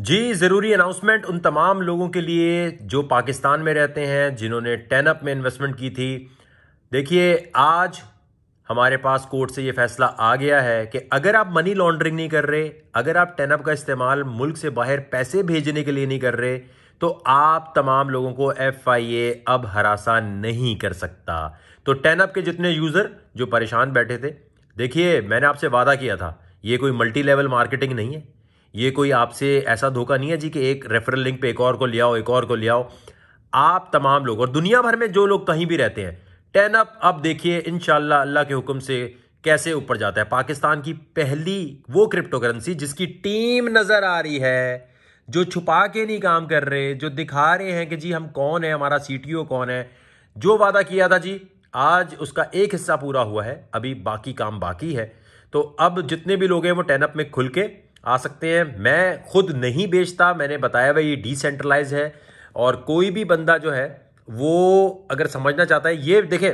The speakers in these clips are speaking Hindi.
जी ज़रूरी अनाउंसमेंट उन तमाम लोगों के लिए जो पाकिस्तान में रहते हैं जिन्होंने टेनअप में इन्वेस्टमेंट की थी देखिए आज हमारे पास कोर्ट से यह फैसला आ गया है कि अगर आप मनी लॉन्ड्रिंग नहीं कर रहे अगर आप टेनअप का इस्तेमाल मुल्क से बाहर पैसे भेजने के लिए नहीं कर रहे तो आप तमाम लोगों को एफ आई ए अब हरासा नहीं कर सकता तो टेनअप के जितने यूज़र जो परेशान बैठे थे देखिए मैंने आपसे वादा किया था ये कोई मल्टी लेवल मार्केटिंग नहीं है ये कोई आपसे ऐसा धोखा नहीं है जी कि एक रेफरल लिंक पे एक और को ले आओ एक और को ले आओ आप तमाम लोग और दुनिया भर में जो लोग कहीं भी रहते हैं टेन अप अब देखिए इन अल्लाह के हुक्म से कैसे ऊपर जाता है पाकिस्तान की पहली वो क्रिप्टो करेंसी जिसकी टीम नज़र आ रही है जो छुपा के नहीं काम कर रहे जो दिखा रहे हैं कि जी हम कौन है हमारा सी कौन है जो वादा किया था जी आज उसका एक हिस्सा पूरा हुआ है अभी बाकी काम बाकी है तो अब जितने भी लोग हैं वो टेनअप में खुल के आ सकते हैं मैं खुद नहीं बेचता मैंने बताया भाई ये डिसेंट्रलाइज है और कोई भी बंदा जो है वो अगर समझना चाहता है ये देखे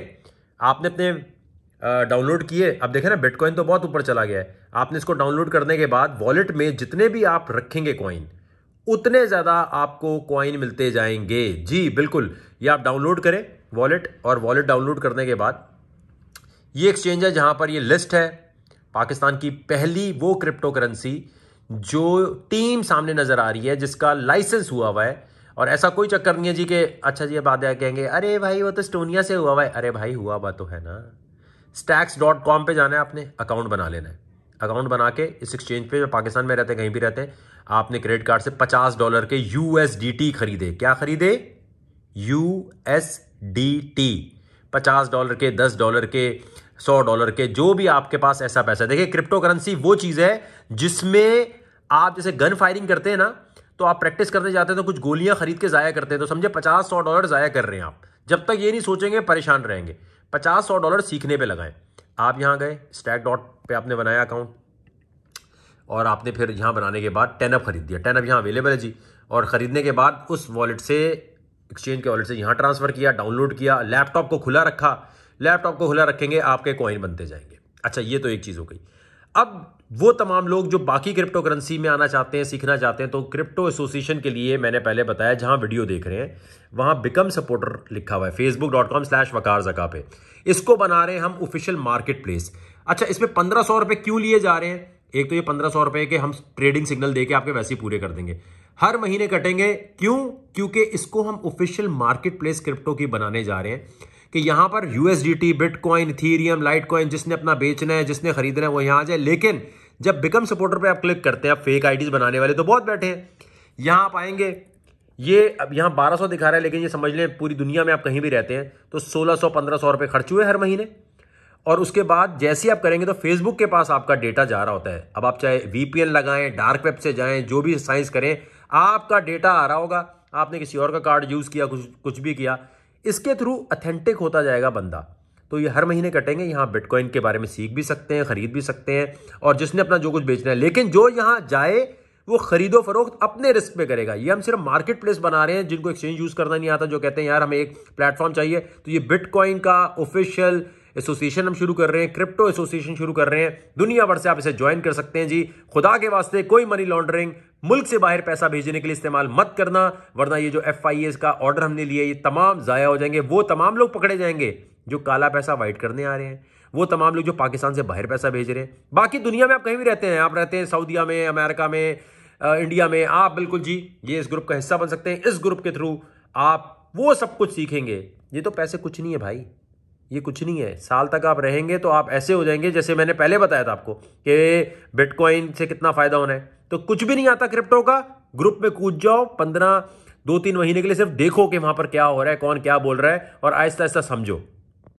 आपने अपने डाउनलोड किए अब देखें ना बिटकॉइन तो बहुत ऊपर चला गया है आपने इसको डाउनलोड करने के बाद वॉलेट में जितने भी आप रखेंगे कॉइन उतने ज़्यादा आपको कॉइन मिलते जाएंगे जी बिल्कुल ये आप डाउनलोड करें वॉलेट और वॉलेट डाउनलोड करने के बाद ये एक्सचेंज है जहाँ पर ये लिस्ट है पाकिस्तान की पहली वो क्रिप्टो करेंसी जो टीम सामने नजर आ रही है जिसका लाइसेंस हुआ हुआ है और ऐसा कोई चक्कर नहीं है जी के अच्छा जी अब आदया कहेंगे अरे भाई वो तो स्टोनिया से हुआ हुआ है अरे भाई हुआ हुआ तो है ना स्टैक्स डॉट कॉम पर जाना है आपने अकाउंट बना लेना है अकाउंट बना के इस एक्सचेंज पे जो पाकिस्तान में रहते हैं कहीं भी रहते हैं आपने क्रेडिट कार्ड से पचास डॉलर के यूएसडीटी खरीदे क्या खरीदे यूएसडीटी पचास डॉलर के दस डॉलर के सौ डॉलर के जो भी आपके पास ऐसा पैसा है देखिए क्रिप्टो करेंसी वो चीज़ है जिसमें आप जैसे गन फायरिंग करते हैं ना तो आप प्रैक्टिस करने जाते हैं तो कुछ गोलियां खरीद के ज़ाया करते हैं तो समझे पचास सौ डॉलर ज़ाया कर रहे हैं आप जब तक ये नहीं सोचेंगे परेशान रहेंगे पचास सौ डॉलर सीखने पर लगाएं आप यहाँ गए स्टैक डॉट पर आपने बनाया अकाउंट और आपने फिर यहाँ बनाने के बाद टेनअप खरीद दिया टेनअप यहाँ अवेलेबल है जी और ख़रीदने के बाद उस वॉलेट से एक्सचेंज के वॉलेट से यहाँ ट्रांसफ़र किया डाउनलोड किया लैपटॉप को खुला रखा लैपटॉप को खुला रखेंगे आपके कॉइन बनते जाएंगे अच्छा ये तो एक चीज़ हो गई अब वो तमाम लोग जो बाकी क्रिप्टो करेंसी में आना चाहते हैं सीखना चाहते हैं तो क्रिप्टो एसोसिएशन के लिए मैंने पहले बताया जहां वीडियो देख रहे हैं वहां बिकम सपोर्टर लिखा हुआ है Facebook dot com slash Waqar Zaka पे इसको बना रहे हैं हम ऑफिशियल मार्केट प्लेस अच्छा इसमें पंद्रह सौ रुपए क्यों लिए जा रहे हैं एक तो ये पंद्रह सौ रुपए के हम ट्रेडिंग सिग्नल देके आपके वैसे ही पूरे कर देंगे हर महीने कटेंगे क्यों क्योंकि इसको हम ऑफिशियल मार्केट प्लेस क्रिप्टो की बनाने जा रहे हैं कि यहाँ पर USDT bitcoin ethereum litecoin जिसने अपना बेचना है जिसने खरीदना है वो यहाँ आ जाए लेकिन जब बिकम सपोर्टर पर आप क्लिक करते हैं आप फेक आईडीज बनाने वाले तो बहुत बैठे हैं यहाँ आप आएंगे ये अब यहाँ 1200 दिखा रहा है लेकिन ये समझ लें पूरी दुनिया में आप कहीं भी रहते हैं तो 1600 1500 रुपए खर्च हुए हर महीने और उसके बाद जैसे ही आप करेंगे तो फेसबुक के पास आपका डेटा जा रहा होता है अब आप चाहे वीपीएन लगाएं डार्क वेब से जाएं जो भी साइंस करें आपका डेटा आ रहा होगा आपने किसी और का कार्ड यूज़ किया कुछ कुछ भी किया इसके थ्रू अथेंटिक होता जाएगा बंदा तो ये हर महीने कटेंगे यहाँ बिटकॉइन के बारे में सीख भी सकते हैं खरीद भी सकते हैं और जिसने अपना जो कुछ बेचना है लेकिन जो यहाँ जाए वो खरीदो फरोख्त अपने रिस्क पे करेगा ये हम सिर्फ मार्केट प्लेस बना रहे हैं जिनको एक्सचेंज यूज़ करना नहीं आता जो कहते हैं यार हमें एक प्लेटफॉर्म चाहिए तो ये बिटकॉइन का ऑफिशियल एसोसिएशन हम शुरू कर रहे हैं क्रिप्टो एसोसिएशन शुरू कर रहे हैं दुनिया भर से आप इसे ज्वाइन कर सकते हैं जी खुदा के वास्ते कोई मनी लॉन्ड्रिंग मुल्क से बाहर पैसा भेजने के लिए इस्तेमाल मत करना वरना ये जो एफ का ऑर्डर हमने लिए ये तमाम ज़ाया हो जाएंगे वो तमाम लोग पकड़े जाएंगे जो काला पैसा वाइट करने आ रहे हैं वो तमाम लोग जो पाकिस्तान से बाहर पैसा भेज रहे हैं बाकी दुनिया में आप कहीं भी रहते हैं आप रहते हैं सऊदीया में अमेरिका में इंडिया में आप बिल्कुल जी ये इस ग्रुप का हिस्सा बन सकते हैं इस ग्रुप के थ्रू आप वो सब कुछ सीखेंगे ये तो पैसे कुछ नहीं है भाई ये कुछ नहीं है साल तक आप रहेंगे तो आप ऐसे हो जाएंगे जैसे मैंने पहले बताया था आपको कि बिटकॉइन से कितना फ़ायदा होना है तो कुछ भी नहीं आता क्रिप्टो का ग्रुप में कूद जाओ पंद्रह दो तीन महीने के लिए सिर्फ देखो कि वहां पर क्या हो रहा है कौन क्या बोल रहा है और आहिस्ता आहिस्ता समझो